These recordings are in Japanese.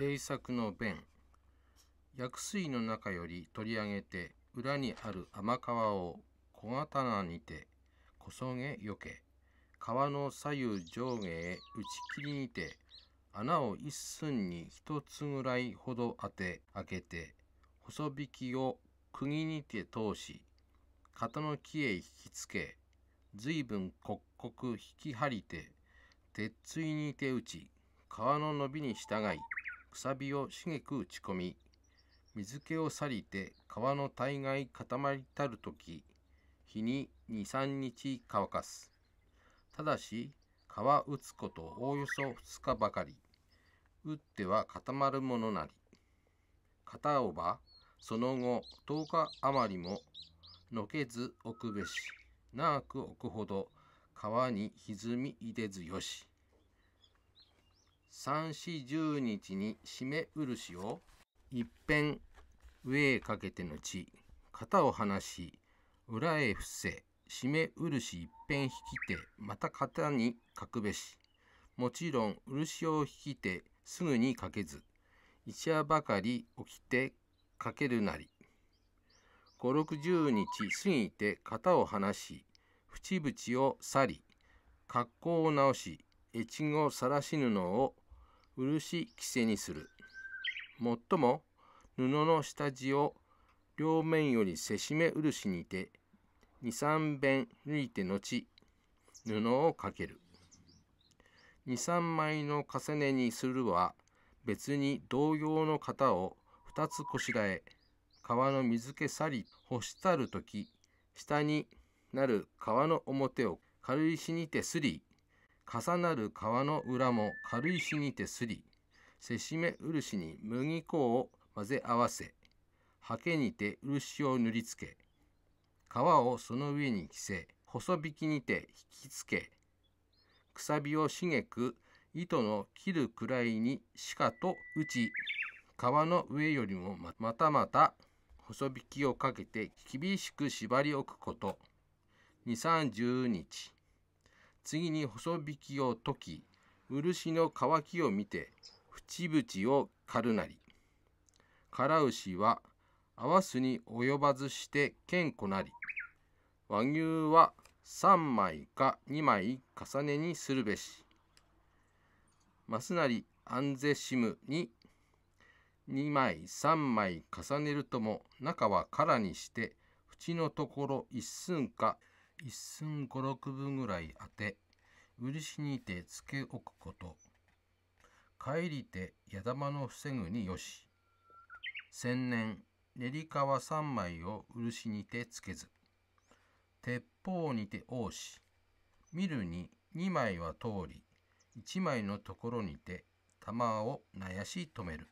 政策の弁薬水の中より取り上げて裏にある甘皮を小刀にてこそげよけ皮の左右上下へ打ち切りにて穴を一寸に一つぐらいほど当て開けて細引きを釘にて通し型の木へ引きつけ随分刻々引き張りて鉄槌にて打ち皮の伸びに従いくさびを茂く打ち込み水気を去りて皮の大概固まりたるとき日に23日乾かすただし皮打つことおおよそ2日ばかり打っては固まるものなり片をばその後10日余りものけず置くべし長く置くほど皮にひずみいでずよし三四十日に締め漆を一辺上へかけてのち型を離し裏へ伏せ締め漆一辺引きてまた型にかくべしもちろん漆を引きてすぐにかけず一夜ばかり起きてかけるなり五六十日過ぎて型を離し縁々を去り格好を直し越後さらし布を漆着せにする。もっとも布の下地を両面よりせしめ漆にて23遍抜いて後布をかける。23枚の重ねにするは別に同様の型を2つこしらえ川の水気去り干したる時下になる皮の表を軽石にてすり重なる皮の裏も軽石にてすりせしめ漆に麦粉を混ぜ合わせ刷毛にて漆を塗りつけ皮をその上に着せ細引きにて引きつけくさびを茂く糸の切るくらいにしかと打ち皮の上よりもまたまた細引きをかけて厳しく縛り置くこと2 3 0日次に細引きを解き、漆の乾きを見て、縁々を刈るなり。唐牛は、合わすに及ばずして健固なり。和牛は3枚か2枚重ねにするべし。ますなり安ぜしむに2枚3枚重ねるとも中は空にして縁のところ一寸か一寸五六分ぐらい当て、漆にてつけおくこと。帰りて矢玉の防ぐによし。千年、練り皮三枚を漆にてつけず。鉄砲にて応し。見るに二枚は通り、一枚のところにて玉をなやし止める。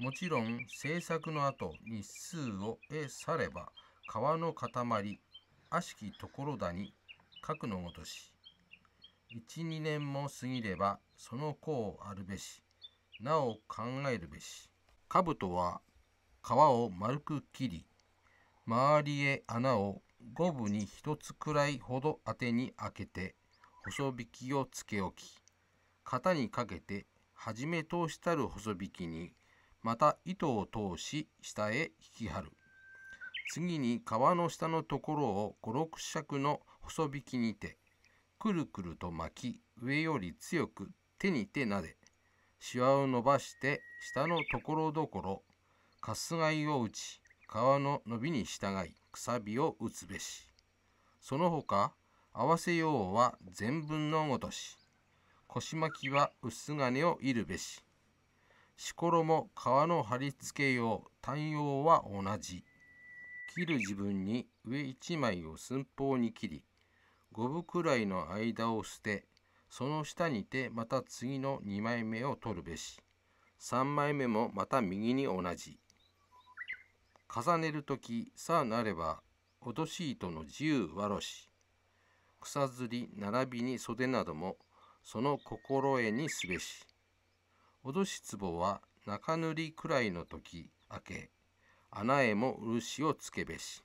もちろん制作の後日数を得されば皮の塊悪しきところだに、くのごとし。一二年も過ぎれば、その功あるべし、なお考えるべし。兜は、皮を丸く切り、周りへ穴を五分に一つくらいほど当てに開けて、細引きをつけ置き、型にかけて、はじめ通したる細引きに、また糸を通し、下へ引き張る。次に皮の下のところを56尺の細引きにてくるくると巻き上より強く手にて撫でしわを伸ばして下のところどころかすがいを打ち皮の伸びに従いくさびを打つべしその他合わせようは全分のごとし腰巻きは薄金をいるべししころも皮の貼り付けよう単用は同じ切る自分に上一枚を寸法に切り五分くらいの間を捨てその下にてまた次の2枚目を取るべし3枚目もまた右に同じ重ねる時さあなれば脅し糸の自由わろし草釣り並びに袖などもその心得にすべし脅し壺は中塗りくらいの時明け穴へも漆をつけべし